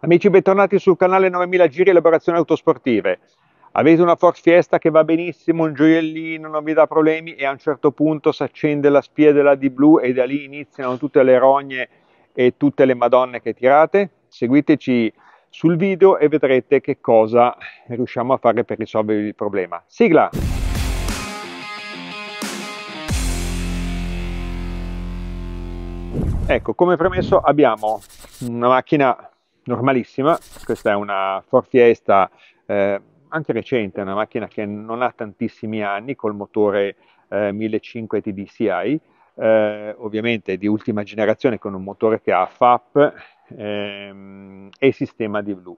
Amici bentornati sul canale 9000 Giri Elaborazioni Autosportive. Avete una Ford Fiesta che va benissimo, un gioiellino, non vi dà problemi e a un certo punto si accende la spia della D-Blu e da lì iniziano tutte le rogne e tutte le madonne che tirate? Seguiteci sul video e vedrete che cosa riusciamo a fare per risolvere il problema. Sigla! Ecco, come premesso abbiamo una macchina normalissima, questa è una Ford Fiesta eh, anche recente, una macchina che non ha tantissimi anni col motore eh, 1500 TDCI, eh, ovviamente di ultima generazione con un motore che ha FAP ehm, e sistema di blu.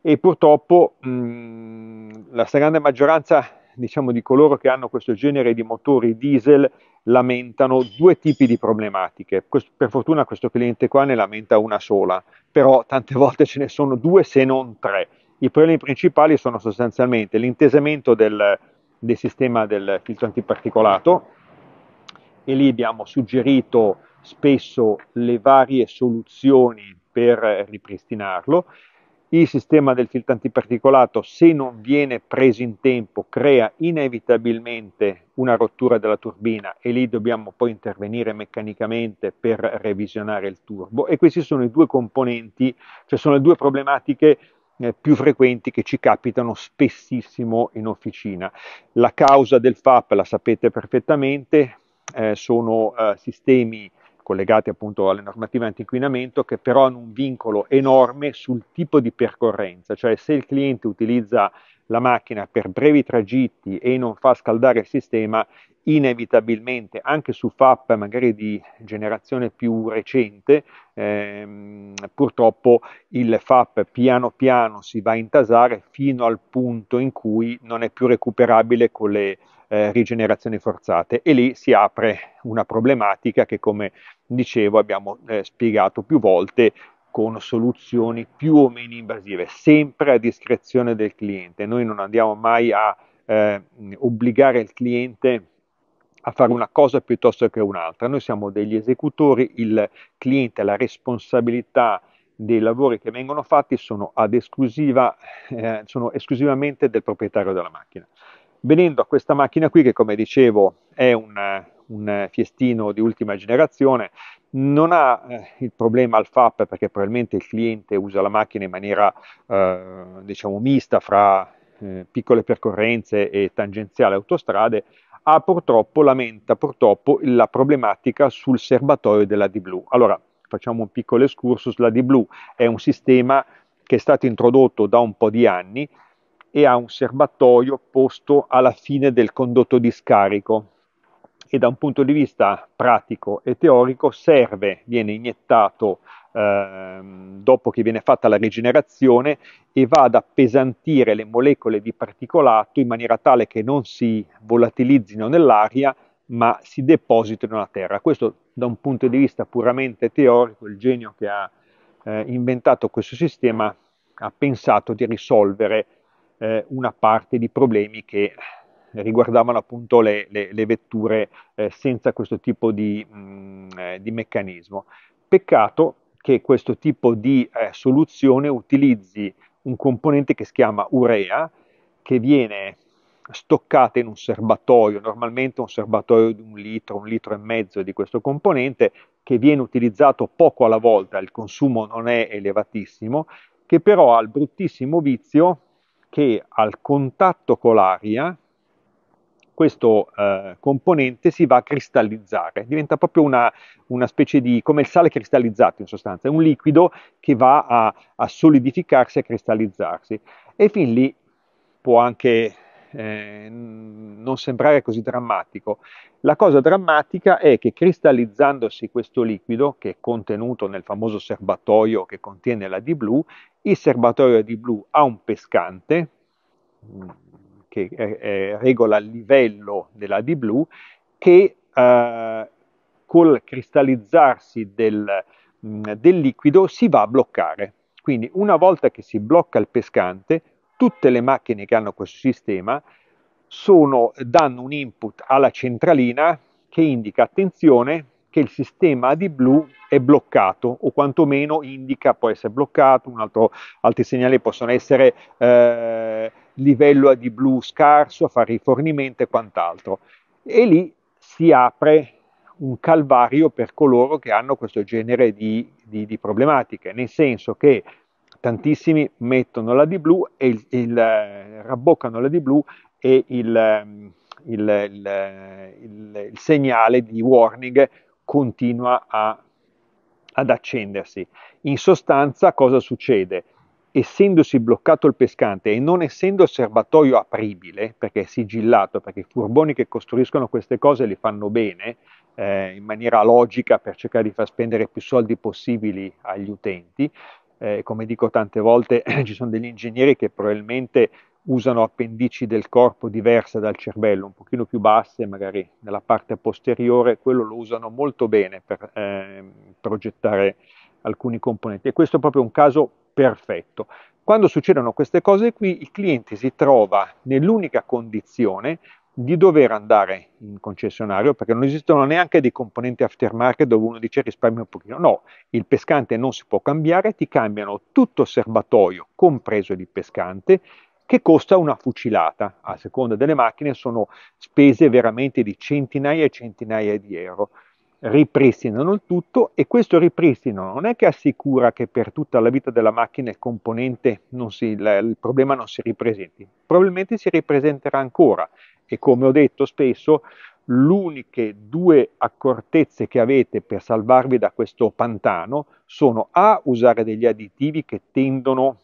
E purtroppo mh, mm, la stragrande maggioranza diciamo, di coloro che hanno questo genere di motori diesel lamentano due tipi di problematiche. Questo, per fortuna questo cliente qua ne lamenta una sola, però tante volte ce ne sono due se non tre. I problemi principali sono sostanzialmente l'intesamento del, del sistema del filtro antiparticolato e lì abbiamo suggerito spesso le varie soluzioni per ripristinarlo il sistema del filtro antiparticolato, se non viene preso in tempo, crea inevitabilmente una rottura della turbina e lì dobbiamo poi intervenire meccanicamente per revisionare il turbo. E questi sono i due componenti, cioè sono le due problematiche eh, più frequenti che ci capitano spessissimo in officina. La causa del FAP la sapete perfettamente, eh, sono eh, sistemi collegati appunto alle normative anti-inquinamento, che però hanno un vincolo enorme sul tipo di percorrenza, cioè se il cliente utilizza la macchina per brevi tragitti e non fa scaldare il sistema, inevitabilmente anche su FAP magari di generazione più recente, ehm, purtroppo il FAP piano piano si va a intasare fino al punto in cui non è più recuperabile con le eh, rigenerazioni forzate e lì si apre una problematica che come dicevo abbiamo eh, spiegato più volte con soluzioni più o meno invasive, sempre a discrezione del cliente. Noi non andiamo mai a eh, obbligare il cliente a fare una cosa piuttosto che un'altra. Noi siamo degli esecutori, il cliente ha la responsabilità dei lavori che vengono fatti sono, esclusiva, eh, sono esclusivamente del proprietario della macchina venendo a questa macchina qui che come dicevo è un, un fiestino di ultima generazione, non ha eh, il problema al FAP perché probabilmente il cliente usa la macchina in maniera eh, diciamo mista fra eh, piccole percorrenze e tangenziale autostrade, ha purtroppo, lamenta purtroppo la problematica sul serbatoio della D-Blue. Allora, facciamo un piccolo escursus, la D-Blue è un sistema che è stato introdotto da un po' di anni e ha un serbatoio posto alla fine del condotto di scarico e da un punto di vista pratico e teorico serve, viene iniettato eh, dopo che viene fatta la rigenerazione e va ad appesantire le molecole di particolato in maniera tale che non si volatilizzino nell'aria ma si depositino nella terra. Questo da un punto di vista puramente teorico, il genio che ha eh, inventato questo sistema ha pensato di risolvere eh, una parte di problemi che riguardavano appunto le, le, le vetture eh, senza questo tipo di, mh, mm, eh, di, meccanismo. Peccato che questo tipo di eh, soluzione utilizzi un componente che si chiama urea, che viene stoccata in un serbatoio, normalmente un serbatoio di un litro, un litro e mezzo di questo componente, che viene utilizzato poco alla volta, il consumo non è elevatissimo, che però ha il bruttissimo vizio che al contatto con l'aria questo eh, componente si va a cristallizzare, diventa proprio una, una, specie di, come il sale cristallizzato in sostanza, è un liquido che va a, a solidificarsi e a cristallizzarsi e fin lì può anche eh, non sembrare così drammatico. La cosa drammatica è che cristallizzandosi questo liquido, che è contenuto nel famoso serbatoio che contiene la D-Blu, il serbatoio D-Blu ha un pescante mm, che eh, regola il livello della D-Blu che eh, col cristallizzarsi del, mm, del liquido si va a bloccare. Quindi una volta che si blocca il pescante, tutte le macchine che hanno questo sistema sono, danno un input alla centralina che indica attenzione che il sistema di blu è bloccato o quantomeno indica può essere bloccato, altro, altri segnali possono essere eh, livello di blu scarso, a fare rifornimento e quant'altro. E lì si apre un calvario per coloro che hanno questo genere di, di, di problematiche, nel senso che tantissimi mettono la di blu e il, il, eh, rabboccano la di blu e ehm, il, il, segnale di warning continua a, ad accendersi. In sostanza cosa succede? Essendosi bloccato il pescante e non essendo il serbatoio apribile, perché è sigillato, perché i furboni che costruiscono queste cose li fanno bene, eh, in maniera logica per cercare di far spendere più soldi possibili agli utenti, eh, come dico tante volte, ci sono degli ingegneri che probabilmente usano appendici del corpo diverse dal cervello, un pochino più basse, magari nella parte posteriore, quello lo usano molto bene per eh, progettare alcuni componenti. E questo è proprio un caso perfetto. Quando succedono queste cose qui, il cliente si trova nell'unica condizione di dover andare in concessionario perché non esistono neanche dei componenti aftermarket dove uno dice risparmio un pochino. No, il pescante non si può cambiare, ti cambiano tutto il serbatoio, compreso il pescante, che costa una fucilata. A seconda delle macchine sono spese veramente di centinaia e centinaia di euro. Ripristinano il tutto e questo ripristino non è che assicura che per tutta la vita della macchina il componente, si, il problema non si ripresenti, probabilmente si ripresenterà ancora e come ho detto spesso, l'uniche due accortezze che avete per salvarvi da questo pantano sono a usare degli additivi che tendono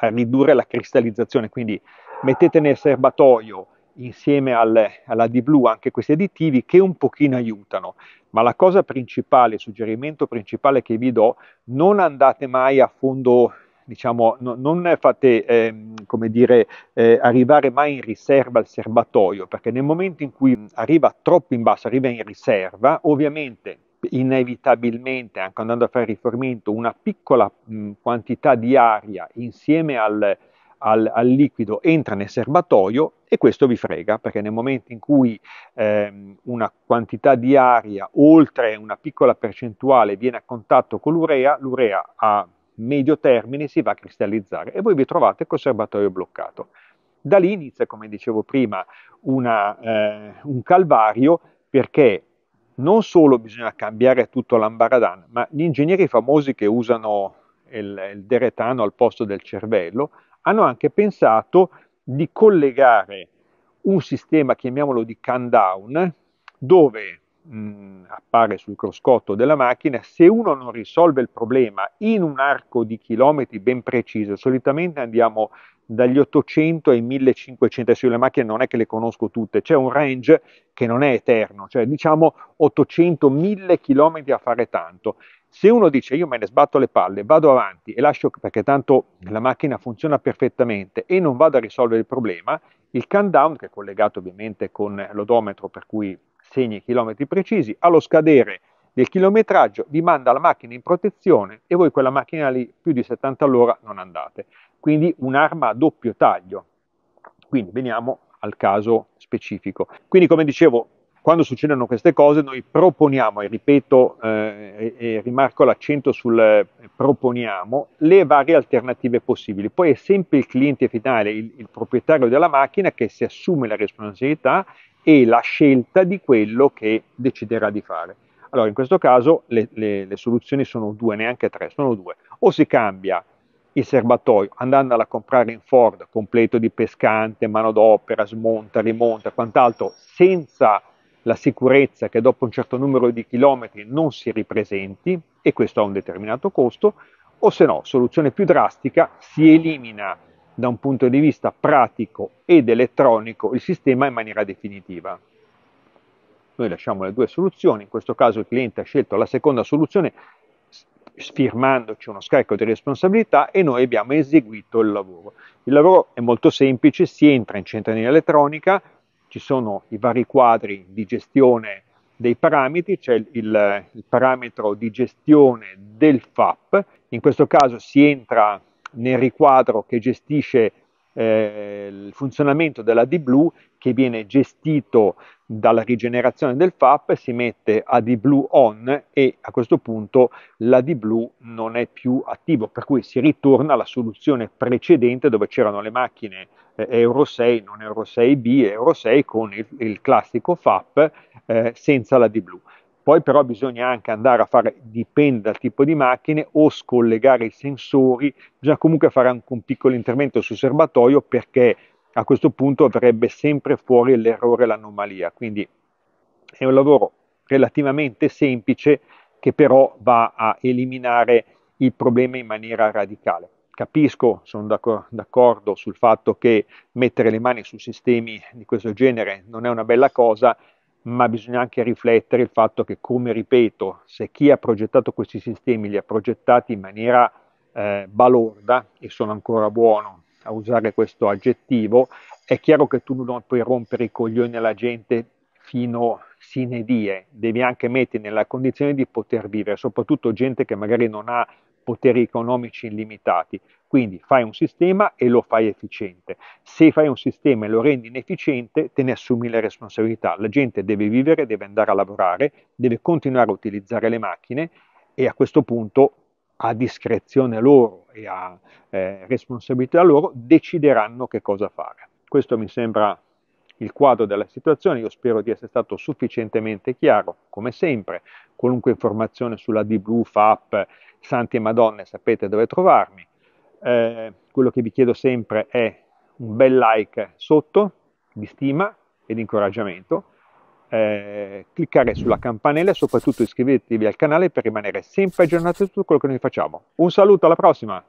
a ridurre la cristallizzazione, quindi mettete nel serbatoio insieme al, alla D blue anche questi additivi che un pochino aiutano. Ma la cosa principale, il suggerimento principale che vi do, non andate mai a fondo diciamo, no, non fate eh, come dire, eh, arrivare mai in riserva al serbatoio, perché nel momento in cui arriva troppo in basso, arriva in riserva, ovviamente inevitabilmente, anche andando a fare rifornimento, una piccola mh, quantità di aria insieme al, al, al, liquido entra nel serbatoio e questo vi frega perché nel momento in cui ehm, una quantità di aria oltre una piccola percentuale viene a contatto con l'urea, l'urea ha medio termine si va a cristallizzare e voi vi trovate col serbatoio bloccato. Da lì inizia, come dicevo prima, una, eh, un calvario perché non solo bisogna cambiare tutto l'ambaradan, ma gli ingegneri famosi che usano il, il deretano al posto del cervello hanno anche pensato di collegare un sistema, chiamiamolo di countdown, dove mh, appare sul cruscotto della macchina, se uno non risolve il problema in un arco di chilometri ben preciso, solitamente andiamo dagli 800 ai 1500, adesso le macchine non è che le conosco tutte, c'è un range che non è eterno, cioè diciamo 800-1000 km a fare tanto. Se uno dice io me ne sbatto le palle, vado avanti e lascio perché tanto la macchina funziona perfettamente e non vado a risolvere il problema, il countdown che è collegato ovviamente con l'odometro per cui segni chilometri precisi, allo scadere del chilometraggio vi manda la macchina in protezione e voi quella macchina lì più di 70 all'ora non andate. Quindi un'arma a doppio taglio. Quindi veniamo al caso specifico. Quindi come dicevo, quando succedono queste cose noi proponiamo, e ripeto eh, e rimarco l'accento sul eh, proponiamo, le varie alternative possibili. Poi è sempre il cliente finale, il, il proprietario della macchina che si assume la responsabilità e la scelta di quello che deciderà di fare. Allora, in questo caso le, le, le soluzioni sono due, neanche tre, sono due. O si cambia il serbatoio andandola a comprare in Ford completo di pescante, manodopera, smonta, rimonta, quant'altro, senza la sicurezza che dopo un certo numero di chilometri non si ripresenti e questo ha un determinato costo, o se no, soluzione più drastica, si elimina da un punto di vista pratico ed elettronico il sistema in maniera definitiva. Noi lasciamo le due soluzioni, in questo caso il cliente ha scelto la seconda soluzione firmandoci uno scarico di responsabilità e noi abbiamo eseguito il lavoro. Il lavoro è molto semplice, si entra in centralina elettronica, ci sono i vari quadri di gestione dei parametri, c'è il, il, il parametro di gestione del FAP, in questo caso si entra nel riquadro che gestisce eh, il funzionamento della D-Blue che viene gestito dalla rigenerazione del FAP, si mette AD-Blue on e a questo punto l'AD-Blue non è più attivo, per cui si ritorna alla soluzione precedente dove c'erano le macchine eh, Euro 6, non Euro 6B, Euro 6 con il, il classico FAP eh, senza l'AD-Blue. Poi però bisogna anche andare a fare, dipende dal tipo di macchine, o scollegare i sensori, bisogna comunque fare anche un piccolo intervento sul serbatoio perché a questo punto avrebbe sempre fuori l'errore, l'anomalia. Quindi è un lavoro relativamente semplice che però va a eliminare il problema in maniera radicale. Capisco, sono d'accordo sul fatto che mettere le mani su sistemi di questo genere non è una bella cosa, ma bisogna anche riflettere il fatto che, come ripeto, se chi ha progettato questi sistemi li ha progettati in maniera eh, balorda, e sono ancora buono a usare questo aggettivo, è chiaro che tu non puoi rompere i coglioni alla gente fino sine die, devi anche metterti nella condizione di poter vivere, soprattutto gente che magari non ha poteri economici illimitati. Quindi fai un sistema e lo fai efficiente. Se fai un sistema e lo rendi inefficiente, te ne assumi le responsabilità. La gente deve vivere, deve andare a lavorare, deve continuare a utilizzare le macchine e a questo punto a discrezione loro e a eh, responsabilità loro decideranno che cosa fare. Questo mi sembra il quadro della situazione, io spero di essere stato sufficientemente chiaro, come sempre, qualunque informazione sulla d FAP, santi e madonne sapete dove trovarmi, eh, quello che vi chiedo sempre è un bel like sotto di stima e di incoraggiamento, eh, cliccare sulla campanella e soprattutto iscrivetevi al canale per rimanere sempre aggiornati su tutto quello che noi facciamo. Un saluto, alla prossima!